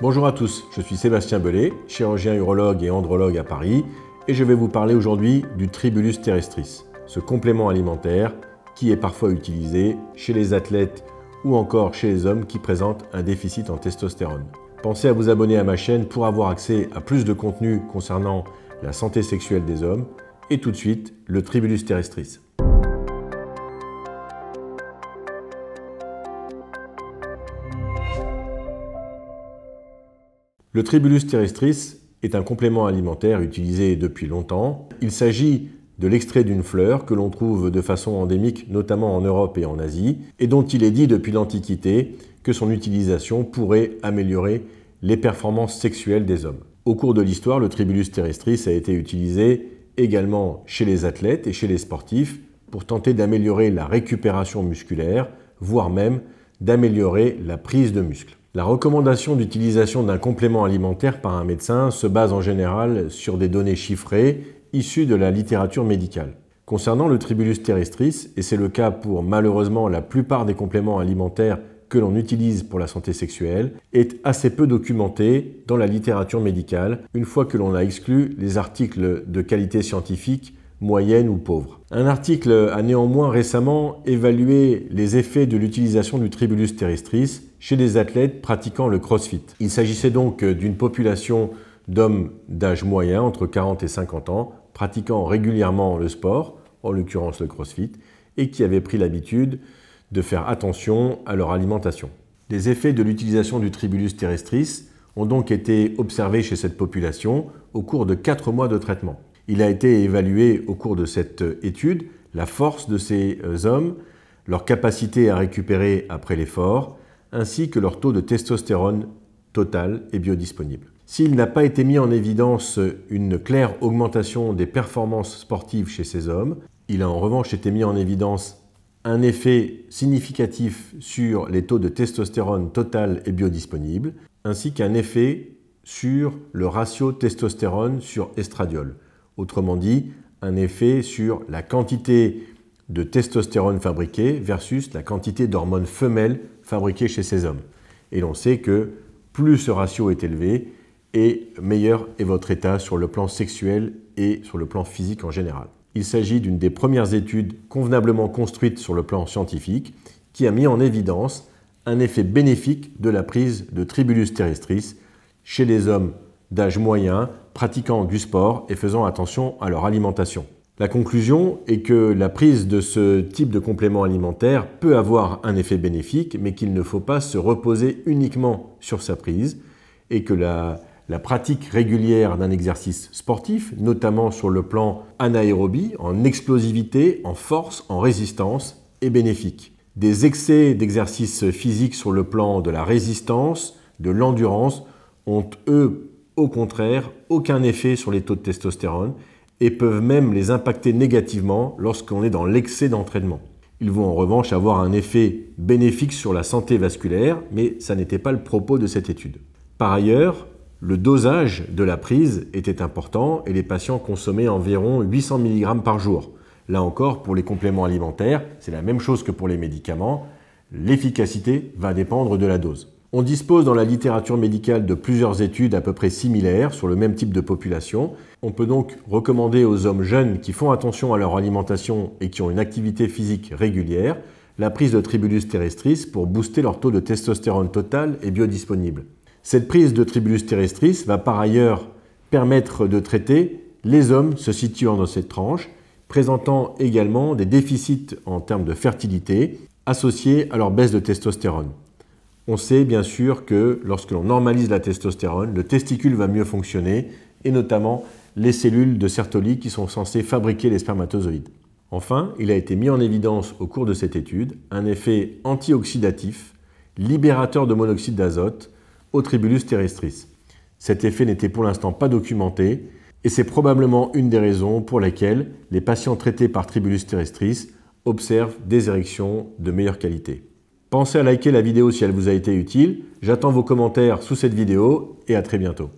Bonjour à tous, je suis Sébastien Bellet, chirurgien urologue et andrologue à Paris, et je vais vous parler aujourd'hui du Tribulus terrestris, ce complément alimentaire qui est parfois utilisé chez les athlètes ou encore chez les hommes qui présentent un déficit en testostérone. Pensez à vous abonner à ma chaîne pour avoir accès à plus de contenu concernant la santé sexuelle des hommes, et tout de suite, le Tribulus terrestris. Le tribulus terrestris est un complément alimentaire utilisé depuis longtemps. Il s'agit de l'extrait d'une fleur que l'on trouve de façon endémique notamment en Europe et en Asie, et dont il est dit depuis l'Antiquité que son utilisation pourrait améliorer les performances sexuelles des hommes. Au cours de l'histoire, le tribulus terrestris a été utilisé également chez les athlètes et chez les sportifs pour tenter d'améliorer la récupération musculaire, voire même d'améliorer la prise de muscle. La recommandation d'utilisation d'un complément alimentaire par un médecin se base en général sur des données chiffrées issues de la littérature médicale. Concernant le Tribulus terrestris, et c'est le cas pour malheureusement la plupart des compléments alimentaires que l'on utilise pour la santé sexuelle, est assez peu documenté dans la littérature médicale, une fois que l'on a exclu les articles de qualité scientifique moyenne ou pauvre. Un article a néanmoins récemment évalué les effets de l'utilisation du tribulus terrestris chez des athlètes pratiquant le crossfit. Il s'agissait donc d'une population d'hommes d'âge moyen, entre 40 et 50 ans, pratiquant régulièrement le sport, en l'occurrence le crossfit, et qui avaient pris l'habitude de faire attention à leur alimentation. Les effets de l'utilisation du tribulus terrestris ont donc été observés chez cette population au cours de 4 mois de traitement. Il a été évalué au cours de cette euh, étude la force de ces euh, hommes, leur capacité à récupérer après l'effort, ainsi que leur taux de testostérone total et biodisponible. S'il n'a pas été mis en évidence une claire augmentation des performances sportives chez ces hommes, il a en revanche été mis en évidence un effet significatif sur les taux de testostérone total et biodisponible, ainsi qu'un effet sur le ratio testostérone sur estradiol. Autrement dit, un effet sur la quantité de testostérone fabriquée versus la quantité d'hormones femelles fabriquées chez ces hommes. Et l'on sait que plus ce ratio est élevé, et meilleur est votre état sur le plan sexuel et sur le plan physique en général. Il s'agit d'une des premières études convenablement construites sur le plan scientifique qui a mis en évidence un effet bénéfique de la prise de tribulus terrestris chez les hommes d'âge moyen, pratiquant du sport et faisant attention à leur alimentation. La conclusion est que la prise de ce type de complément alimentaire peut avoir un effet bénéfique, mais qu'il ne faut pas se reposer uniquement sur sa prise et que la, pratique régulière d'un exercice sportif, notamment sur le plan anaérobie, en explosivité, en force, en résistance, est bénéfique. Des excès d'exercices physique sur le plan de la résistance, de l'endurance, ont eux au contraire aucun effet sur les taux de testostérone et peuvent même les impacter négativement lorsqu'on est dans l'excès d'entraînement. Ils vont en revanche avoir un effet bénéfique sur la santé vasculaire, mais ça n'était pas le propos de cette étude. Par ailleurs, le dosage de la prise était important et les patients consommaient environ 800 mg par jour. Là encore, pour les compléments alimentaires, c'est la même chose que pour les médicaments, l'efficacité va dépendre de la dose. On dispose dans la littérature médicale de plusieurs études à peu près similaires sur le même type de population. On peut donc recommander aux hommes jeunes qui font attention à leur alimentation et qui ont une activité physique régulière la prise de tribulus terrestris pour booster leur taux de testostérone total et biodisponible. Cette prise de tribulus terrestris va par ailleurs permettre de traiter les hommes se situant dans cette tranche, présentant également des déficits en termes de fertilité associés à leur baisse de testostérone. On sait bien sûr que lorsque l'on normalise la testostérone, le testicule va mieux fonctionner, et notamment les cellules de Sertoli qui sont censées fabriquer les spermatozoïdes. Enfin, il a été mis en évidence au cours de cette étude un effet antioxydatif, libérateur de monoxyde d'azote, au tribulus terrestris. Cet effet n'était pour l'instant pas documenté, et c'est probablement une des raisons pour lesquelles les patients traités par tribulus terrestris observent des érections de meilleure qualité. Pensez à liker la vidéo si elle vous a été utile. J'attends vos commentaires sous cette vidéo et à très bientôt.